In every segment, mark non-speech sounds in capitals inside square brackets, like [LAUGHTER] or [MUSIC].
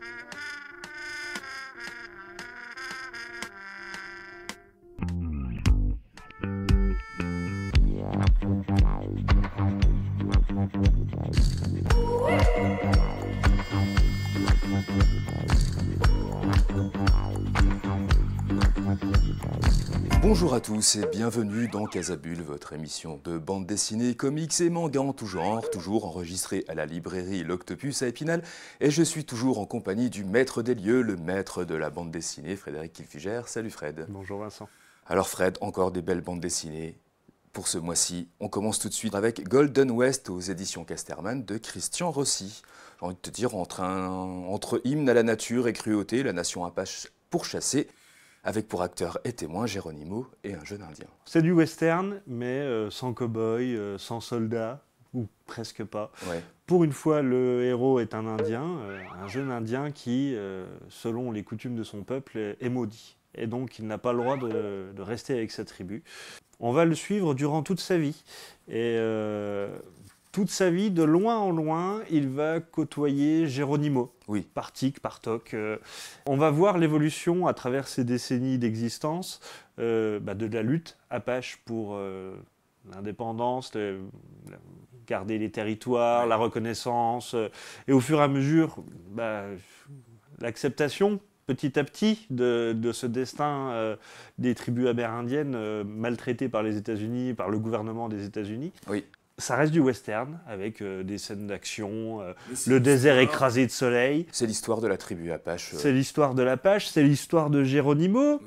Thank mm-hmm. you. Bonjour à tous et bienvenue dans Casabule, votre émission de bande dessinée, comics et mangas en tout genre, toujours enregistrée à la librairie L'Octopus à Épinal. Et je suis toujours en compagnie du maître des lieux, le maître de la bande dessinée, Frédéric Kilfiger. Salut Fred. Bonjour Vincent. Alors Fred, encore des belles bandes dessinées. Pour ce mois-ci, on commence tout de suite avec Golden West aux éditions Casterman de Christian Rossi. J'ai envie de te dire, entre, entre hymne à la nature et cruauté, la nation apache pourchassée, avec pour acteur et témoin Geronimo et un jeune indien. C'est du western, mais euh, sans cow-boy, euh, sans soldat, ou presque pas. Pour une fois, le héros est un indien, euh, un jeune indien qui, selon les coutumes de son peuple, est maudit. Et donc, il n'a pas le droit de, rester avec sa tribu on va le suivre durant toute sa vie. Et toute sa vie, de loin en loin, il va côtoyer Geronimo. oui. par tic, par toc. Euh. on va voir l'évolution à travers ces décennies d'existence euh, bah, de la lutte apache pour euh, l'indépendance, garder les territoires, la reconnaissance, et au fur et à mesure, bah, l'acceptation petit à petit de, ce destin des tribus amérindiennes maltraitées par les États-Unis, par le gouvernement des États-Unis. Oui ça reste du western avec euh, des scènes d'action, euh, le désert écrasé de soleil. C'est l'histoire de la tribu Apache. Euh. C'est l'histoire de l'Apache, c'est l'histoire de Geronimo.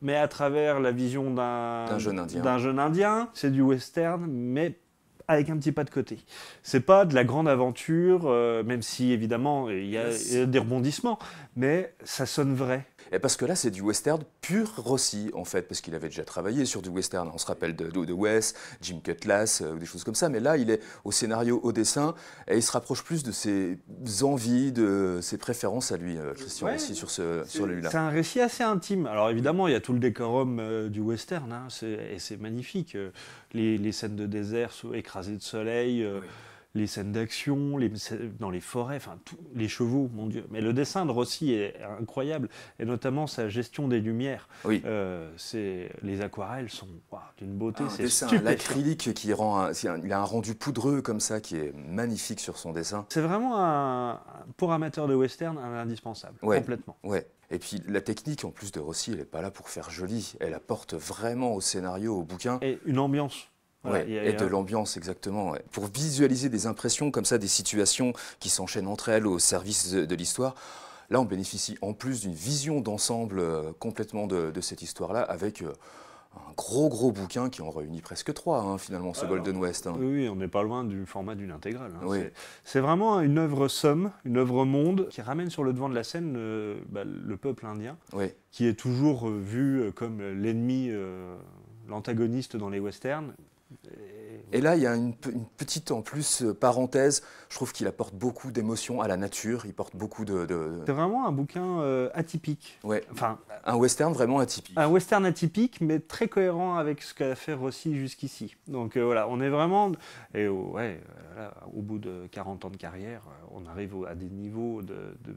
Mais à travers la vision d'un jeune indien, c'est du western, mais avec un petit pas de côté. C'est pas de la grande aventure, même si évidemment il y a des rebondissements, mais ça sonne vrai. Et parce que là, c'est du western pur Rossi, en fait, parce qu'il avait déjà travaillé sur du western. On se rappelle de, de, Wes, Jim Cutlass, euh, ou des choses comme ça. Mais là, il est au scénario, au dessin, et il se rapproche plus de ses envies, de ses préférences à lui, euh, Christian Rossi, sur ce sur là C'est un récit assez intime. Alors évidemment, il y a tout le décorum euh, du western, hein, et c'est magnifique. Les, scènes de désert écrasées de soleil les scènes d'action, dans les forêts, enfin, les chevaux, mon Dieu. Mais le dessin de Rossi est incroyable, et notamment sa gestion des lumières. Euh, les aquarelles sont d'une beauté, c'est L'acrylique qui rend, il a un rendu poudreux comme ça qui est magnifique sur son dessin. C'est vraiment un, pour amateur de western, un indispensable, complètement. Ouais. Et puis la technique, en plus de Rossi, elle n'est pas là pour faire joli. Elle apporte vraiment au scénario, au bouquin. Et une ambiance et, de l'ambiance, exactement. Pour visualiser des impressions comme ça, des situations qui s'enchaînent entre elles au service de, l'histoire, là, on bénéficie en plus d'une vision d'ensemble euh, complètement de, cette histoire-là avec. Euh, un gros gros bouquin qui en réunit presque trois hein, finalement ce ah, Golden West. Hein. Oui, on n'est pas loin du format d'une intégrale. Hein. C'est vraiment une œuvre somme, une œuvre monde qui ramène sur le devant de la scène euh, bah, le peuple indien, qui est toujours vu comme l'ennemi, l'antagoniste dans les westerns, et là, il y a une, petite, en plus, euh, parenthèse. Je trouve qu'il apporte beaucoup d'émotions à la nature. Il porte beaucoup de. C'est vraiment un bouquin euh, atypique. Ouais. Enfin, un western vraiment atypique. Un western atypique, mais très cohérent avec ce qu'a fait Rossi jusqu'ici. Donc euh, voilà, on est vraiment. Et ouais, au bout de 40 ans de carrière, on arrive à des niveaux de, de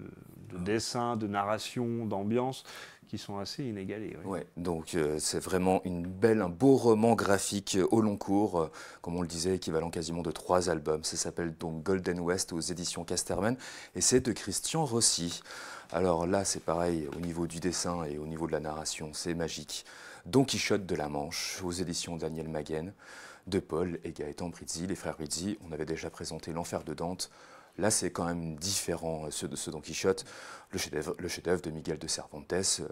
ah. dessin, de narration, d'ambiance qui sont assez inégalés. Oui. donc euh, c'est vraiment une belle, un beau roman graphique euh, au long cours, euh, comme on le disait, équivalent quasiment de trois albums. Ça s'appelle donc Golden West aux éditions Casterman et c'est de Christian Rossi. Alors là, c'est pareil au niveau du dessin et au niveau de la narration, c'est magique. Don Quichotte de la Manche aux éditions Daniel Maguen, de Paul et Gaëtan Brizzi, les frères Brizzi. On avait déjà présenté L'Enfer de Dante Là, c'est quand même différent euh, ce, ce Don Quichotte, le chef-d'œuvre de Miguel de Cervantes, euh,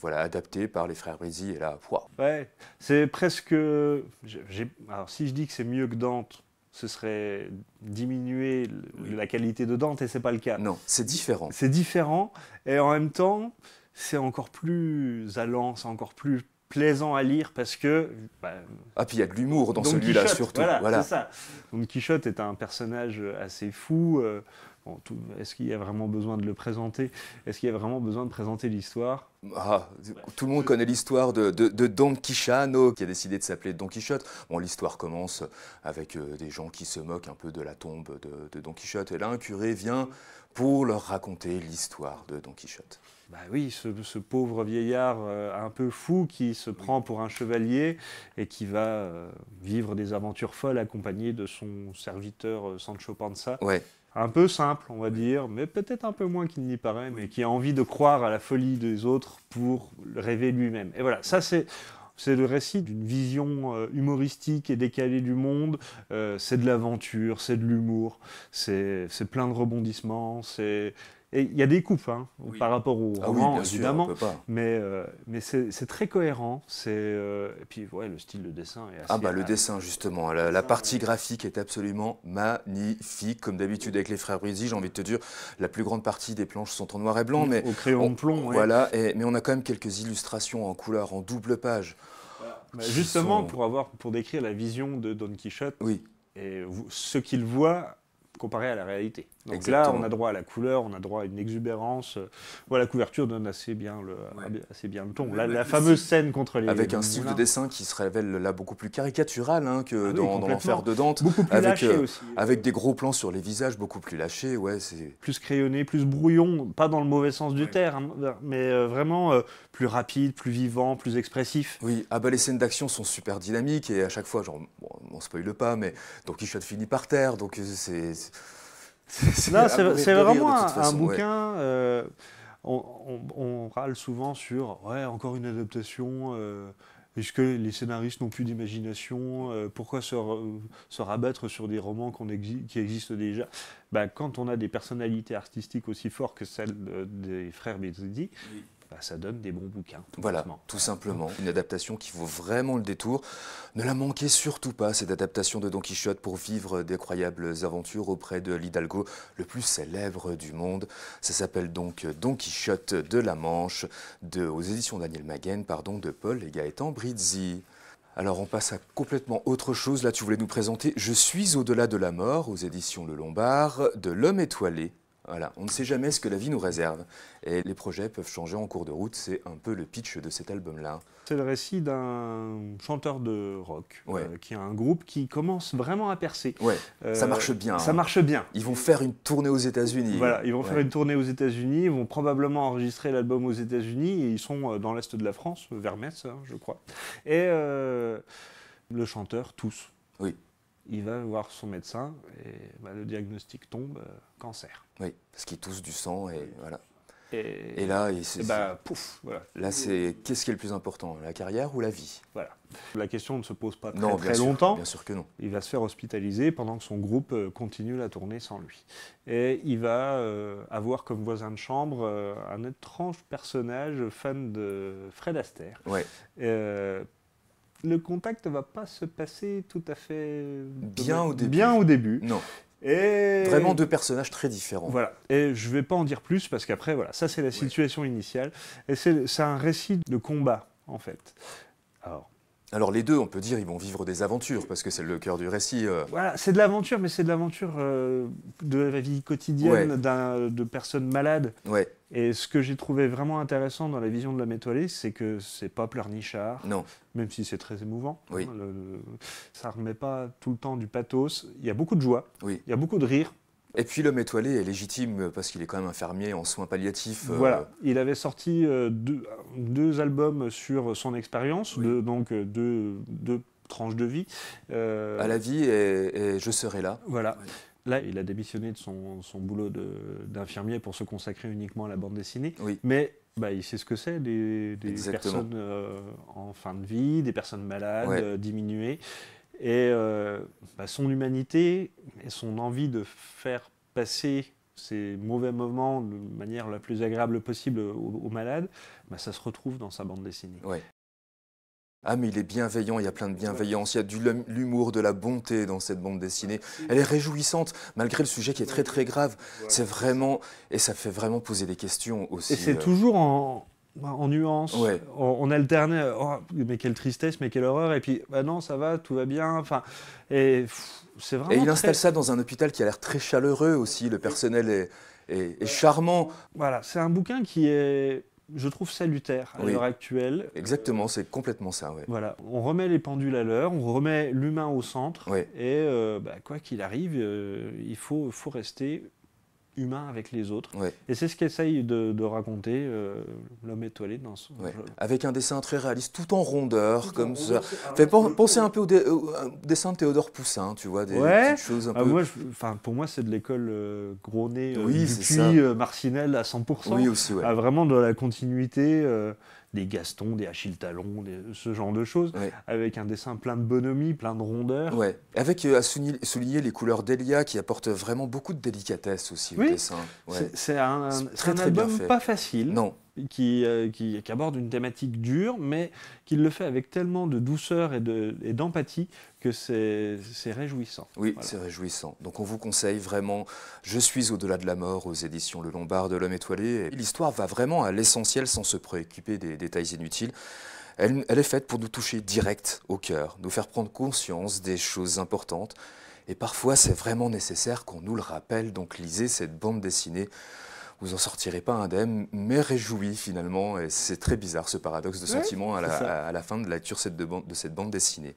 voilà, adapté par les frères Brisi, et là, wow. Ouais, c'est presque. Alors, si je dis que c'est mieux que Dante, ce serait diminuer la qualité de Dante, et c'est pas le cas. Non, c'est différent. C'est différent, et en même temps, c'est encore plus allant, c'est encore plus plaisant à lire parce que. Bah, ah, puis il y a de l'humour dans celui-là surtout. Voilà, c'est ça. Quichotte est un personnage assez fou. Euh, est-ce qu'il y a vraiment besoin de le présenter Est-ce qu'il y a vraiment besoin de présenter l'histoire ah, tout le monde connaît l'histoire de, Don Quichano, qui a décidé de s'appeler Don Quichotte. Bon, l'histoire commence avec euh, des gens qui se moquent un peu de la tombe de Don Quichotte. Et là, un curé vient pour leur raconter l'histoire de Don Quichotte bah oui, ce, pauvre vieillard euh, un peu fou qui se prend pour un chevalier et qui va euh, vivre des aventures folles accompagné de son serviteur euh, Sancho Panza. Un peu simple, on va dire, mais peut-être un peu moins qu'il n'y paraît, mais qui a envie de croire à la folie des autres pour rêver lui-même. Et voilà, ça c'est le récit d'une vision humoristique et décalée du monde. c'est de l'aventure, c'est de l'humour, c'est plein de rebondissements, c'est et il y a des coupes hein, par rapport au ah roman, évidemment, mais, euh, mais c'est très cohérent. Euh, et puis le style de dessin est ah, assez. Ah bah le dessin justement, hein, la, partie graphique est absolument magnifique, comme d'habitude avec les frères Brizzi, J'ai envie de te dire, la plus grande partie des planches sont en noir et blanc, mais au crayon plomb. Voilà, et, mais on a quand même quelques illustrations en couleur, en double page. justement pour avoir pour décrire la vision de Don Quichotte. Oui. Et ce qu'il voit comparé à la réalité. Donc là, on a droit à la couleur, on a droit à une exubérance. Euh, voilà, la couverture donne assez bien le, ah, assez bien le ton. la, fameuse scène contre les. Avec un style de dessin qui se révèle là beaucoup plus caricatural hein, que ah dans, l'enfer de Dante. avec, euh, Avec des gros plans sur les visages, beaucoup plus lâchés. Ouais, plus crayonné, plus brouillon, pas dans le mauvais sens du terme, hein, mais euh, vraiment plus rapide, plus vivant, plus expressif. Oui, ah bah, les scènes d'action sont super dynamiques et à chaque fois, genre, bon, on spoile pas, mais Don Quichotte finit par terre, donc c'est c'est vraiment un, bouquin. Euh, on, râle souvent sur ouais, encore une adaptation. Euh, est-ce que les scénaristes n'ont plus d'imagination euh, Pourquoi se, rabattre sur des romans qui existent déjà bah, Quand on a des personnalités artistiques aussi fortes que celles des frères Bezidi, bah, ça donne des bons bouquins. voilà, tout simplement. Une adaptation qui vaut vraiment le détour. Ne la manquez surtout pas, cette adaptation de Don Quichotte, pour vivre d'incroyables aventures auprès de l'Hidalgo, le plus célèbre du monde. Ça s'appelle donc Don Quichotte de la Manche, aux éditions Daniel Maguen, pardon, de Paul et Gaëtan Brizzi. Alors on passe à complètement autre chose. Là, tu voulais nous présenter Je suis au-delà de la mort aux éditions Le Lombard de L'homme étoilé voilà, on ne sait jamais ce que la vie nous réserve. Et les projets peuvent changer en cours de route, c'est un peu le pitch de cet album-là. C'est le récit d'un chanteur de rock, euh, qui a un groupe qui commence vraiment à percer. Ouais, euh, ça marche bien. Ça hein. marche bien. Ils vont faire une tournée aux États-Unis. Voilà, ils vont faire une tournée aux États-Unis, ils vont probablement enregistrer l'album aux États-Unis, et ils sont euh, dans l'Est de la France, vers Metz, hein, je crois. Et le chanteur, tous. Oui il va voir son médecin et bah, le diagnostic tombe euh, cancer. Oui, parce qu'il tousse du sang et voilà. Et, là, et bah, pouf, voilà. Là, c'est qu'est-ce qui est le plus important, la carrière ou la vie Voilà. La question ne se pose pas très, non, très longtemps. Bien sûr que non. Il va se faire hospitaliser pendant que son groupe euh, continue la tournée sans lui. Et il va euh, avoir comme voisin de chambre un étrange personnage fan de Fred Astaire. Ouais le contact va pas se passer tout à fait euh, bien au début. au début. Non. Et... Vraiment deux personnages très différents. Voilà. Et je vais pas en dire plus parce qu'après, voilà, ça c'est la situation initiale. Et c'est un récit de combat, en fait. Alors, alors les deux, on peut dire, ils vont vivre des aventures, parce que c'est le cœur du récit. Euh. Voilà, c'est de l'aventure, mais c'est de l'aventure euh, de la vie quotidienne de personnes malades. Ouais. Et ce que j'ai trouvé vraiment intéressant dans la vision de la métoiliste, c'est que c'est pas pleurnichard, non. même si c'est très émouvant. Oui. ne ça remet pas tout le temps du pathos. Il y a beaucoup de joie, oui. il y a beaucoup de rire, et puis l'homme étoilé est légitime parce qu'il est quand même infirmier en soins palliatifs. Euh. Voilà, il avait sorti euh, deux, albums sur son expérience, donc euh, deux, tranches de vie. À la vie et, je serai là. Voilà. Là, il a démissionné de son, boulot d'infirmier pour se consacrer uniquement à la bande dessinée. Oui. Mais bah, il sait ce que c'est, des, personnes en fin de vie, des personnes malades, diminuées. Et euh, bah, son humanité et son envie de faire passer ces mauvais moments de manière la plus agréable possible aux, malades, bah, ça se retrouve dans sa bande dessinée. Ouais. Ah mais il est bienveillant, il y a plein de bienveillance, il y a de l'humour, de la bonté dans cette bande dessinée. Elle est réjouissante malgré le sujet qui est très très grave. C'est vraiment et ça fait vraiment poser des questions aussi. Et c'est euh. toujours en, bah, en nuance, on, alternait, oh, mais quelle tristesse, mais quelle horreur, et puis bah non, ça va, tout va bien, enfin, et c'est vraiment. il installe ça dans un hôpital qui a l'air très chaleureux aussi, le personnel est, charmant. Voilà, c'est un bouquin qui est je trouve salutaire à l'heure actuelle. Exactement, c'est complètement ça. Voilà, on remet les pendules à l'heure, on remet l'humain au centre, et euh, bah, quoi qu'il arrive, euh, il faut rester humain avec les autres. Et c'est ce qu'essaye de, raconter euh, l'homme étoilé dans son Avec un dessin très réaliste, tout en rondeur, comme ça. fait penser un peu au, dessin de Théodore Poussin, tu vois, des petites choses un ah, peu... pour moi, c'est de l'école euh, Gronet, euh, oui, Dupuis, euh, Marcinelle à 100%. Oui, ah, vraiment de la continuité des Gaston, des Achille Talon, ce genre de choses, avec un dessin plein de bonhomie, plein de rondeur. Ouais. Avec euh, à souligner, les couleurs d'Elia qui apportent vraiment beaucoup de délicatesse aussi au dessin. C'est un, album pas facile. Non. Euh, qui, aborde une thématique dure, mais qui le fait avec tellement de douceur et d'empathie que c'est réjouissant. Oui, c'est réjouissant. Donc on vous conseille vraiment Je suis au-delà de la mort aux éditions Le Lombard de l'Homme étoilé. L'histoire va vraiment à l'essentiel sans se préoccuper des détails inutiles. Elle, elle est faite pour nous toucher direct au cœur, nous faire prendre conscience des choses importantes. Et parfois, c'est vraiment nécessaire qu'on nous le rappelle. Donc lisez cette bande dessinée vous en sortirez pas indemne, mais réjoui finalement. Et c'est très bizarre ce paradoxe de sentiment à, la, fin de la lecture de, de cette bande dessinée.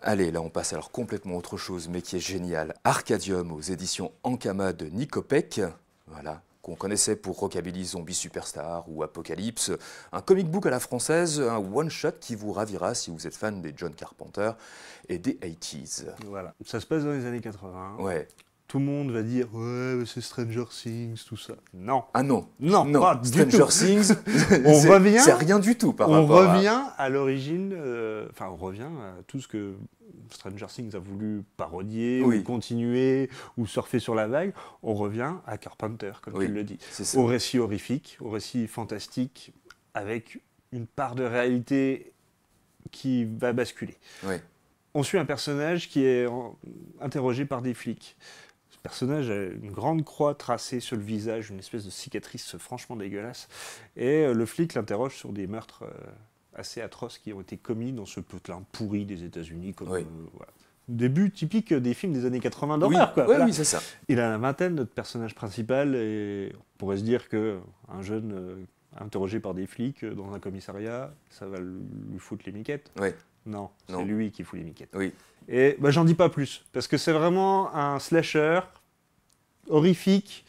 Allez, là on passe alors complètement autre chose, mais qui est génial. Arcadium aux éditions Ankama de Nicopec. Voilà, qu'on connaissait pour Rockabilly Zombie Superstar ou Apocalypse, un comic book à la française, un one-shot qui vous ravira si vous êtes fan des John Carpenter et des 80s. Voilà, ça se passe dans les années 80. Ouais tout le monde va dire ouais c'est Stranger Things tout ça. Non. Ah non. Non. non. Pas Stranger Things. [LAUGHS] on revient. C'est rien du tout par on rapport. On revient à, l'origine. Euh, enfin on revient à tout ce que Stranger Things a voulu parodier ou continuer ou surfer sur la vague. On revient à Carpenter comme tu le dis. Au récit horrifique, au récit fantastique avec une part de réalité qui va basculer. Oui on suit un personnage qui est interrogé par des flics personnage a une grande croix tracée sur le visage, une espèce de cicatrice franchement dégueulasse. Et euh, le flic l'interroge sur des meurtres euh, assez atroces qui ont été commis dans ce potelin pourri des États-Unis. Comme, euh, Début typique des films des années 80 d'horreur. Il a la vingtaine, notre personnages principal, et on pourrait se dire qu'un jeune interrogé par des flics dans un commissariat, ça va lui foutre les miquettes. Non, c'est lui qui fout les miquettes. Oui. Et ben j'en dis pas plus, parce que c'est vraiment un slasher horrifique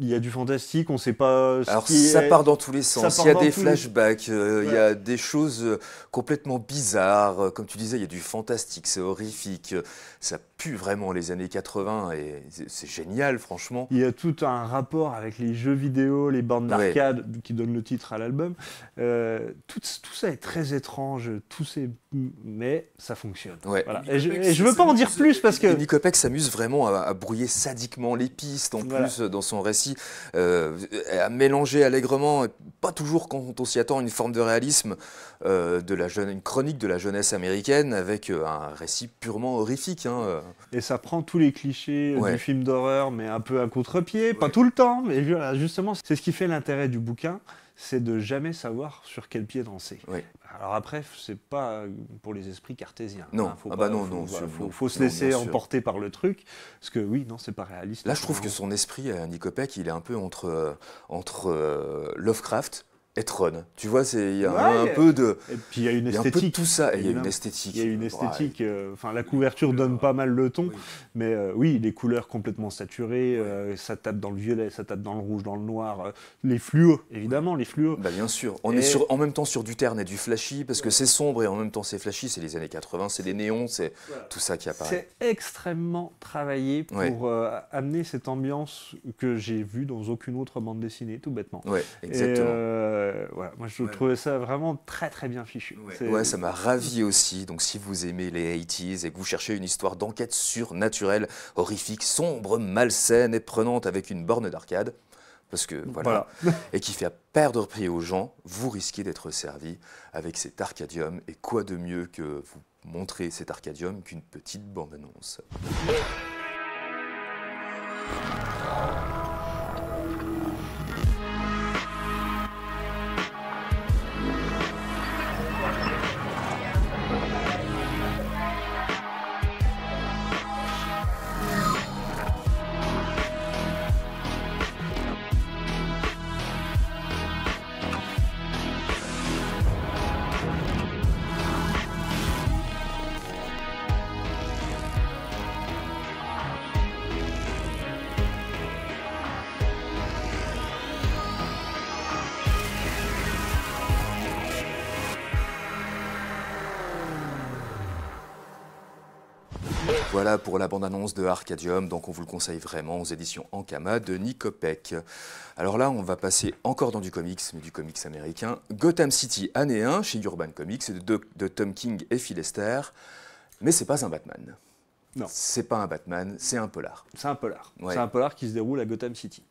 il y a du fantastique, on ne sait pas. Ce Alors qui ça part dans tous les sens. Il y a des flashbacks, euh, il y a des choses euh, complètement bizarres. Comme tu disais, il y a du fantastique, c'est horrifique. Ça pue vraiment les années 80 et c'est génial, franchement. Il y a tout un rapport avec les jeux vidéo, les bandes d'arcade qui donnent le titre à l'album. Euh, tout, tout, ça est très étrange, tout ces... mais ça fonctionne. Et, je, ne veux pas en dire plus parce que. Nicopec s'amuse vraiment à, brouiller sadiquement les pistes en plus dans son récit à euh, mélanger allègrement, pas toujours quand on s'y attend, une forme de réalisme, euh, de la jeune, une chronique de la jeunesse américaine avec euh, un récit purement horrifique. Hein, et ça prend tous les clichés du film d'horreur, mais un peu à contre-pied, pas tout le temps, mais justement, c'est ce qui fait l'intérêt du bouquin c'est de jamais savoir sur quel pied danser. Alors après, c'est pas pour les esprits cartésiens. Non, hein, faut ah bah non, faut, se laisser emporter par le truc, parce que oui, non, c'est pas réaliste. Là, je trouve hein. que son esprit, euh, Nicopec, il est un peu entre, euh, entre euh, Lovecraft, tu vois, il y a un, peu de. Et puis il y a une esthétique. Y a un peu tout ça. Il y a une esthétique. Il y a une esthétique. Euh, enfin, la couverture donne pas mal le ton, mais euh, oui, les couleurs complètement saturées. Euh, ça tape dans le violet, ça tape dans le rouge, dans le noir. les fluos, évidemment, les fluos. Bah, bien sûr. On est sur, en même temps sur du terne et du flashy parce que c'est sombre et en même temps c'est flashy. C'est les années 80, c'est des néons, c'est tout ça qui apparaît. C'est extrêmement travaillé pour amener cette ambiance que j'ai vue dans aucune autre bande dessinée, tout bêtement. Ouais, exactement. Et, euh, moi je trouvais ça vraiment très très bien fichu. Ouais, ça m'a ravi aussi. Donc si vous aimez les 80s et que vous cherchez une histoire d'enquête surnaturelle, horrifique, sombre, malsaine et prenante avec une borne d'arcade, parce que voilà, [LAUGHS] et qui fait perdre prix aux gens, vous risquez d'être servi avec cet arcadium. Et quoi de mieux que vous montrer cet arcadium qu'une petite bande-annonce pour la bande-annonce de Arcadium, donc on vous le conseille vraiment aux éditions Ankama de Nicopec. Alors là, on va passer encore dans du comics, mais du comics américain. Gotham City, année 1, chez Urban Comics, de, de Tom King et Phil Esther, mais c'est pas un Batman. Non. C'est pas un Batman, c'est un polar. C'est un polar. C'est un polar qui se déroule à Gotham City.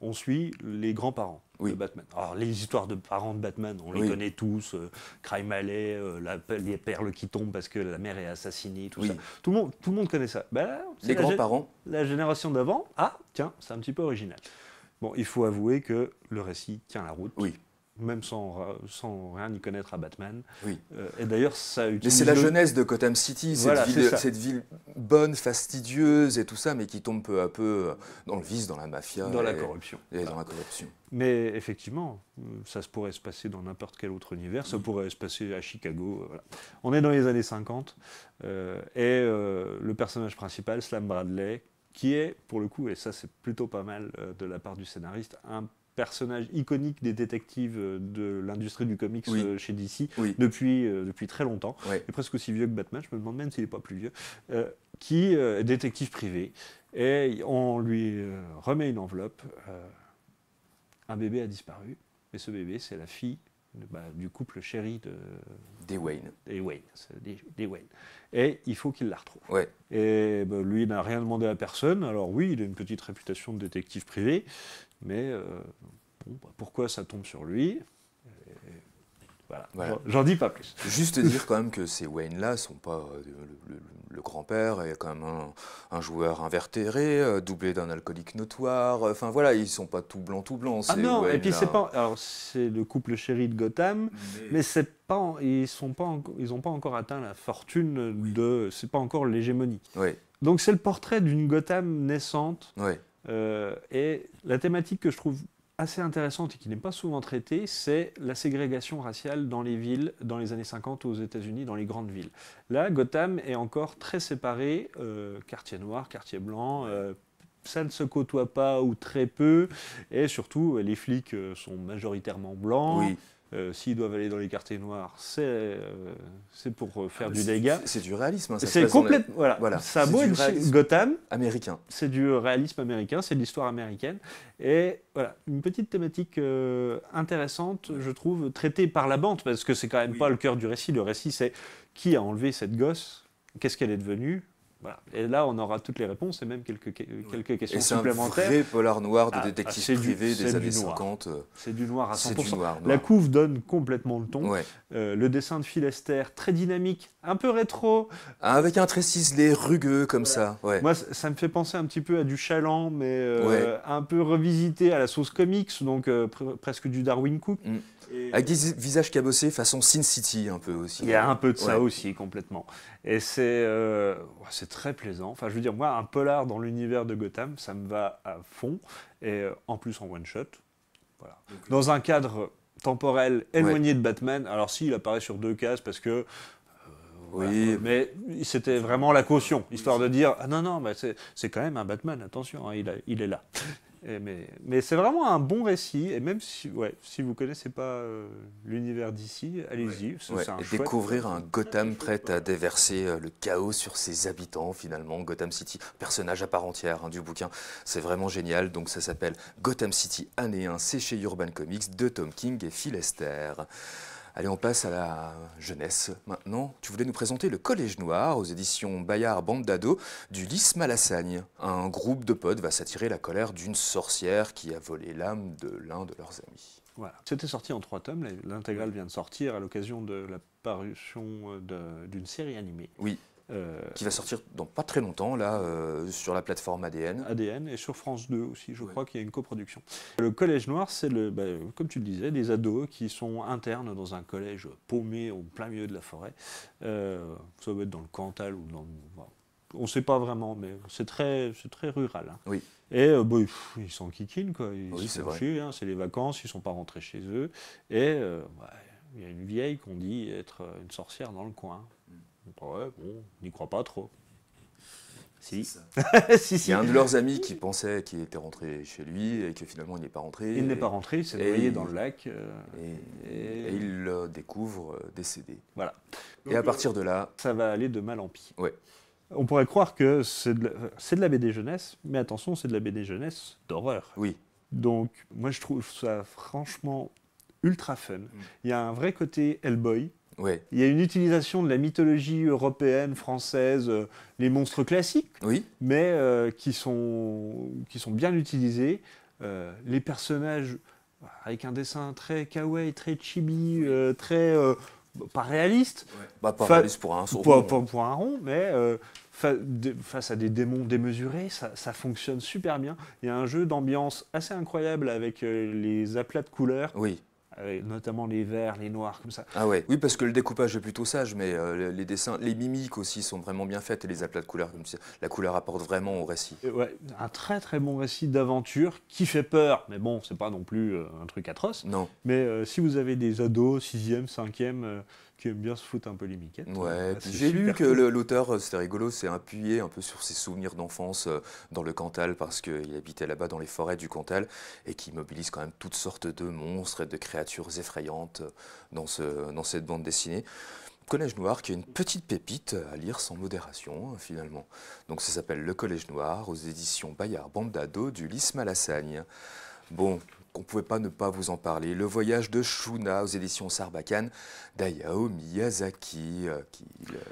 On suit les grands-parents de Batman. Alors, les histoires de parents de Batman, on les connaît tous. Euh, Crime Alley, euh, les perles qui tombent parce que la mère est assassinée, tout ça. Tout le, monde, tout le monde connaît ça. Ben, les grands-parents. La génération d'avant, ah, tiens, c'est un petit peu original. Bon, il faut avouer que le récit tient la route. Oui même sans, sans rien y connaître à Batman. Oui. Euh, et d'ailleurs, ça utilise. Mais c'est la jeunesse de Gotham City, cette, ville, bonne, fastidieuse et tout ça, mais qui tombe peu à peu euh, dans le vice, dans la mafia. Dans la corruption. Et dans ah. la corruption. Mais effectivement, ça se pourrait se passer dans n'importe quel autre univers, ça pourrait se passer à Chicago. Euh, voilà. On est dans les années 50, et le personnage principal, Slam Bradley, qui est, pour le coup, et ça c'est plutôt pas mal de la part du scénariste, un personnage iconique des détectives euh, de l'industrie du comics euh, chez DC depuis, euh, depuis très longtemps. Et presque aussi vieux que Batman, je me demande même s'il n'est pas plus vieux, qui est détective privé. Et on lui remet une enveloppe. un bébé a disparu. Et ce bébé, c'est la fille bah, du couple chéri de. Des Wayne. Wayne. Des, Et il faut qu'il la retrouve. Et bah, lui, il n'a rien demandé à personne. Alors oui, il a une petite réputation de détective privé. Mais euh, bah, pourquoi ça tombe sur lui voilà. J'en dis pas plus. Juste dire quand même que ces Wayne-là sont pas euh, le, grand-père, est quand même un, joueur invertéré, euh, doublé d'un alcoolique notoire. Enfin voilà, ils sont pas tout blanc, tout blanc. Ah non, et puis c'est pas. Alors c'est le couple chéri de Gotham, mais, c'est pas. Ils sont pas. Ils pas encore atteint la fortune de. C'est pas encore l'hégémonie. Oui. Donc c'est le portrait d'une Gotham naissante. Oui. Euh, et la thématique que je trouve assez intéressante et qui n'est pas souvent traitée, c'est la ségrégation raciale dans les villes dans les années 50 aux États-Unis, dans les grandes villes. Là, Gotham est encore très séparé, euh, quartier noir, quartier blanc. Euh, ça ne se côtoie pas ou très peu, et surtout les flics sont majoritairement blancs. Euh, s'ils doivent aller dans les quartiers noirs, c'est euh, pour euh, faire ah, du dégât. C'est du réalisme. Hein, c'est complètement. Voilà. Ça Gotham. Américain. C'est du réalisme américain, c'est de l'histoire américaine. Et voilà, une petite thématique intéressante, je trouve, traitée par la bande, parce que c'est quand même pas le cœur du récit. Le récit, c'est qui a enlevé cette gosse Qu'est-ce qu'elle est devenue et là, on aura toutes les réponses et même quelques, quelques questions supplémentaires. C'est un vrai polar noir de ah, détective ah, des années 50. Euh, c'est du noir à 100%. La couve donne complètement le ton. Euh, le dessin de Filester, très dynamique, un peu rétro. Avec un trait ciselé, rugueux comme ça. Ouais. Moi, ça me fait penser un petit peu à du chaland, mais euh, un peu revisité à la sauce comics, donc presque du Darwin Cook. Mm. Avec des visages façon Sin City un peu aussi. Il y a un peu de ça aussi complètement. Et euh, c'est très plaisant. Enfin, je veux dire, moi, un polar dans l'univers de Gotham, ça me va à fond. Et euh, en plus en one shot. Voilà. Dans un cadre temporel éloigné de Batman. Alors si, il apparaît sur deux cases parce que. Euh, oui, mais c'était vraiment la caution, histoire de dire ah non non, mais c'est quand même un Batman, attention, hein, il, il est là mais, c'est vraiment un bon récit, et même si, si vous ne connaissez pas euh, l'univers d'ici, allez-y. Découvrir un Gotham prêt à déverser euh, le chaos sur ses habitants, finalement. Gotham City, personnage à part entière hein, du bouquin. C'est vraiment génial. Donc ça s'appelle Gotham City année 1, c'est chez Urban Comics de Tom King et Phil Esther. Allez, on passe à la jeunesse maintenant. Tu voulais nous présenter le Collège Noir aux éditions Bayard Bande d'ado du Lys Malassagne. Un groupe de potes va s'attirer la colère d'une sorcière qui a volé l'âme de l'un de leurs amis. Voilà. C'était sorti en trois tomes. L'intégrale vient de sortir à l'occasion de la parution euh, d'une série animée. Oui. Euh, qui va sortir dans pas très longtemps, là, euh, sur la plateforme ADN. ADN et sur France 2 aussi, je crois qu'il y a une coproduction. Le Collège Noir, c'est, le, bah, comme tu le disais, des ados qui sont internes dans un collège paumé au plein milieu de la forêt. Euh, ça peut être dans le Cantal ou dans. on ne sait pas vraiment, mais c'est très, c'est très rural. Hein. Oui. Et ils sont kikinent, quoi. Ils sont c'est hein. c'est les vacances, ils ne sont pas rentrés chez eux. Et il y a une vieille qu'on dit être une sorcière dans le coin. Ouais, bon, n'y croit pas trop. [LAUGHS] Si. Il y a un de leurs amis qui pensait qu'il était rentré chez lui et que finalement il n'est pas rentré. Il n'est pas rentré, il s'est noyé dans le lac. Euh, et, il le découvre euh, décédé. Voilà. et à partir de là. Ça va aller de mal en pis. Ouais. On pourrait croire que c'est de, la, de la BD jeunesse, mais attention, c'est de la BD jeunesse d'horreur. Oui. Donc, moi je trouve ça franchement ultra fun. Mm. Il y a un vrai côté Hellboy il y a une utilisation de la mythologie européenne, française, euh, les monstres classiques, mais euh, qui, sont, qui sont bien utilisés. Euh, les personnages avec un dessin très kawaii, très chibi, très pas réaliste. Bah, pas réaliste pour un rond. Pour, un rond, mais face à des démons démesurés, ça, ça, fonctionne super bien. Il y a un jeu d'ambiance assez incroyable avec les aplats de couleurs. Oui euh, notamment les verts, les noirs, comme ça. Ah ouais, oui, parce que le découpage est plutôt sage, mais euh, les dessins, les mimiques aussi sont vraiment bien faites et les aplats de couleurs, comme ça, la couleur apporte vraiment au récit. un très très bon récit d'aventure qui fait peur, mais bon, c'est pas non plus euh, un truc atroce. Non. Mais si vous avez des ados, 6e, 5e, qui bien se foutre un peu les miquettes. Hein. Ah, j'ai lu que l'auteur, euh, c'était rigolo, s'est appuyé un peu sur ses souvenirs d'enfance euh, dans le Cantal parce qu'il habitait là-bas dans les forêts du Cantal et qui mobilise quand même toutes sortes de monstres et de créatures effrayantes euh, dans, ce, dans cette bande dessinée. Collège Noir, qui est une petite pépite à lire sans modération, hein, finalement. Donc ça s'appelle Le Collège Noir, aux éditions Bayard d'Ado du lys Malassagne. Bon, qu'on ne pouvait pas ne pas vous en parler. Le voyage de Shuna aux éditions Sarbacane d'Ayao Miyazaki. Euh, qui,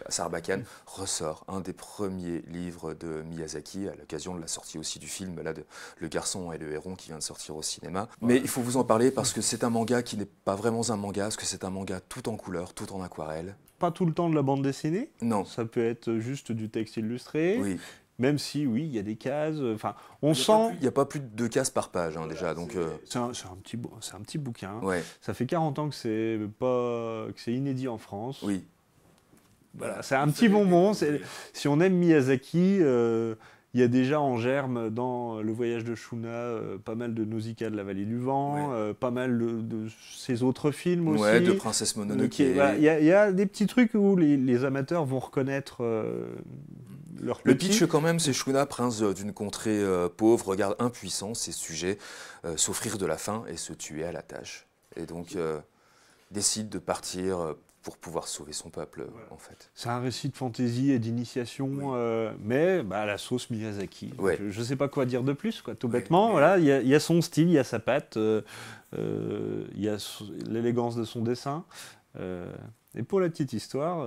Sarbacane ressort un des premiers livres de Miyazaki à l'occasion de la sortie aussi du film là, de Le garçon et le héron qui vient de sortir au cinéma. Mais il faut vous en parler parce que c'est un manga qui n'est pas vraiment un manga, parce que c'est un manga tout en couleur, tout en aquarelle. Pas tout le temps de la bande dessinée Non. Ça peut être juste du texte illustré. Oui même si oui, il y a des cases. Euh, enfin, on il sent. Il n'y a pas plus de deux cases par page hein, déjà, donc. Euh. C'est un, petit, c'est un petit bouquin. Ouais. Ça fait 40 ans que c'est pas, que c'est inédit en France. Oui. Voilà, c'est un petit bonbon. Si on aime Miyazaki. Euh, il y a déjà en germe dans le voyage de Shuna pas mal de Nausicaa de la vallée du vent, pas mal de, ses autres films aussi. Ouais, de Princesse Mononoke. Il y, a des petits trucs où les, amateurs vont reconnaître le pitch, quand même, c'est Shuna, prince d'une contrée euh, pauvre, regarde impuissant ses sujets euh, souffrir de la faim et se tuer à la tâche. Et donc, euh, décide de partir pour pouvoir sauver son peuple, en fait. C'est un récit de fantaisie et d'initiation, mais bah, à la sauce Miyazaki. Je ne sais pas quoi dire de plus, quoi. tout bêtement. Voilà, il y, a son style, il y a sa patte, il y a l'élégance de son dessin. et pour la petite histoire,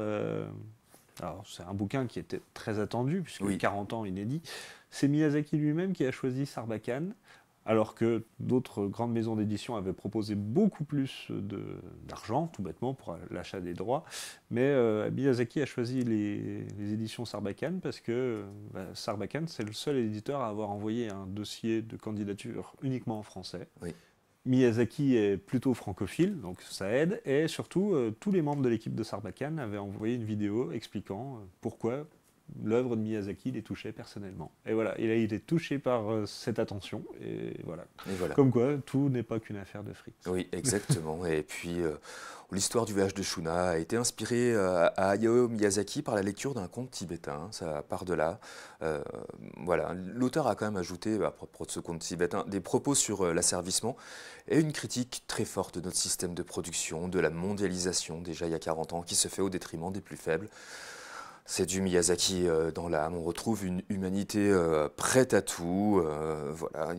alors, c'est un bouquin qui était très attendu, puisque a 40 ans inédit. C'est Miyazaki lui-même qui a choisi Sarbacane, alors que d'autres grandes maisons d'édition avaient proposé beaucoup plus d'argent, tout bêtement, pour l'achat des droits. Mais euh, Miyazaki a choisi les, éditions Sarbacane parce que euh, bah, Sarbacane, c'est le seul éditeur à avoir envoyé un dossier de candidature uniquement en français. Oui. Miyazaki est plutôt francophile, donc ça aide. Et surtout, euh, tous les membres de l'équipe de Sarbacane avaient envoyé une vidéo expliquant euh, pourquoi l'œuvre de Miyazaki les touchait personnellement. Et voilà, il a été touché par euh, cette attention, et voilà. Comme quoi, tout n'est pas qu'une affaire de fric. Oui, exactement. et puis, euh, l'histoire du voyage de Shuna a été inspirée euh, à Hayao Miyazaki par la lecture d'un conte tibétain, hein, ça part de là. voilà, l'auteur a quand même ajouté, à propos de ce conte tibétain, des propos sur l'asservissement et une critique très forte de notre système de production, de la mondialisation, déjà il y a 40 ans, qui se fait au détriment des plus faibles. C'est du Miyazaki euh, dans l'âme. On retrouve une humanité euh, prête à tout. Euh, voilà.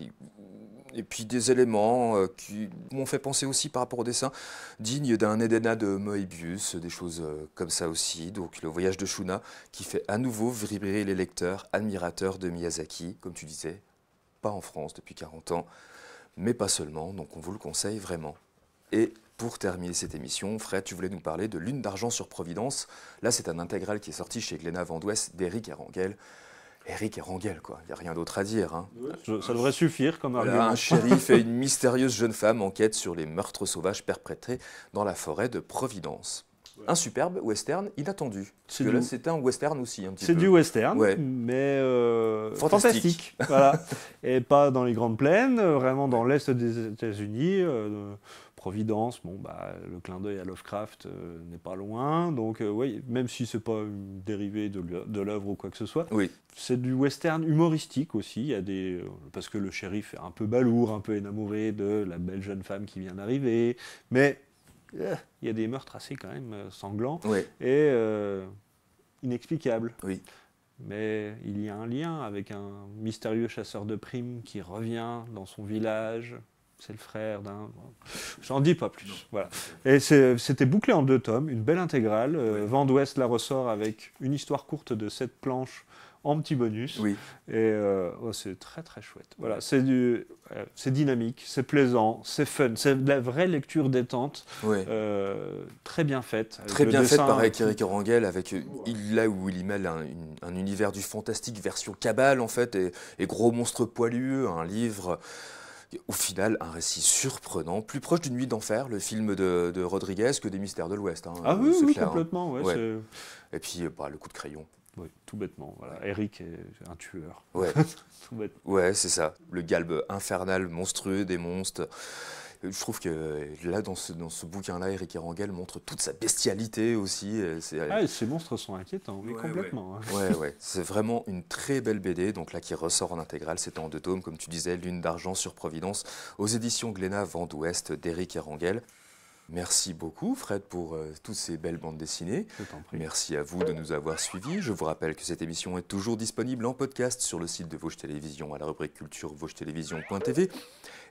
Et puis des éléments qui m'ont fait penser aussi par rapport au dessin, digne d'un Edena de Moebius, des choses comme ça aussi. Donc le voyage de Shuna qui fait à nouveau vibrer les lecteurs admirateurs de Miyazaki, comme tu disais, pas en France depuis 40 ans, mais pas seulement. Donc on vous le conseille vraiment. Et pour terminer cette émission, Fred, tu voulais nous parler de Lune d'argent sur Providence. Là, c'est un intégral qui est sorti chez Glénat Vendouest d'Éric Arangel. Eric Erangel, quoi. Il n'y a rien d'autre à dire. Hein. ça devrait suffire comme argument. un shérif et une mystérieuse jeune femme enquêtent sur les meurtres sauvages perpétrés dans la forêt de Providence. Un superbe western inattendu. C'est du... c'était un western aussi, un petit C'est du western, mais euh, fantastique. voilà. [LAUGHS] et pas dans les grandes plaines, euh, vraiment dans l'est des États-Unis, euh, Providence, bon, bah, le clin d'œil à Lovecraft euh, n'est pas loin. Donc, euh, oui, même si c'est pas une dérivée de l'œuvre ou quoi que ce soit, oui. c'est du western humoristique aussi. Il a des, euh, parce que le shérif est un peu balourd, un peu énamouré de la belle jeune femme qui vient d'arriver. Mais il y a des meurtres assez quand même sanglants et inexplicables. Oui. Mais il y a un lien avec un mystérieux chasseur de primes qui revient dans son village c'est le frère d'un. J'en dis pas plus. Voilà. Et c'était bouclé en deux tomes, une belle intégrale. Euh, Vent d'Ouest la ressort avec une histoire courte de sept planches en petit bonus. Oui. Et euh, oh, c'est très très chouette. Voilà, c'est euh, c'est dynamique, c'est plaisant, c'est fun, c'est de la vraie lecture détente. Euh, très bien faite. Très bien faite par Eric Rangel avec là où il y mêle un, univers du fantastique version cabale en fait et, gros monstre poilu, un livre au final, un récit surprenant, plus proche d'une nuit d'enfer, le film de, Rodriguez, que des mystères de l'Ouest. Hein. ah oui, hein. complètement. Et puis, euh, bah, le coup de crayon. Oui, tout bêtement. Eric est un tueur. Ouais, [LAUGHS] tout bêtement. ouais c'est ça. Le galbe infernal, monstrueux des monstres je trouve que euh, là, dans ce, dans ce bouquin-là, Eric Herangel montre toute sa bestialité aussi. Euh, euh, ah, ces monstres sont inquiétants, mais complètement. Hein. [LAUGHS] C'est vraiment une très belle BD, donc là, qui ressort en intégrale. c'est en deux tomes, comme tu disais, Lune d'argent sur Providence, aux éditions Glénat, Vent d'Ouest d'Eric Erangel. Merci beaucoup Fred pour euh, toutes ces belles bandes dessinées. Merci à vous de nous avoir suivis. Je vous rappelle que cette émission est toujours disponible en podcast sur le site de Vosges Télévision à la rubrique culture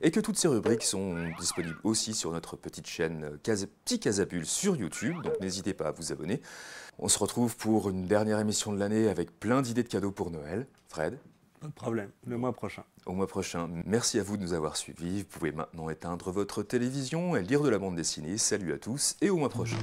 et que toutes ces rubriques sont disponibles aussi sur notre petite chaîne euh, Cas Petit sur YouTube, donc n'hésitez pas à vous abonner. On se retrouve pour une dernière émission de l'année avec plein d'idées de cadeaux pour Noël. Fred problème, le mois prochain. Au mois prochain. Merci à vous de nous avoir suivis. Vous pouvez maintenant éteindre votre télévision et lire de la bande dessinée. Salut à tous et au mois prochain.